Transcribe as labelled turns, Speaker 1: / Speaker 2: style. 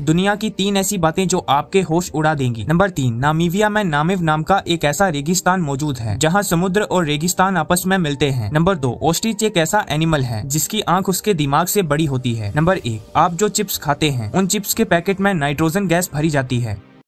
Speaker 1: दुनिया की तीन ऐसी बातें जो आपके होश उड़ा देंगी नंबर तीन नामीविया में नामिव नाम का एक ऐसा रेगिस्तान मौजूद है जहाँ समुद्र और रेगिस्तान आपस में मिलते हैं नंबर दो ओस्टिच एक ऐसा एनिमल है जिसकी आंख उसके दिमाग से बड़ी होती है नंबर एक आप जो चिप्स खाते हैं उन चिप्स के पैकेट में नाइट्रोजन गैस भरी जाती है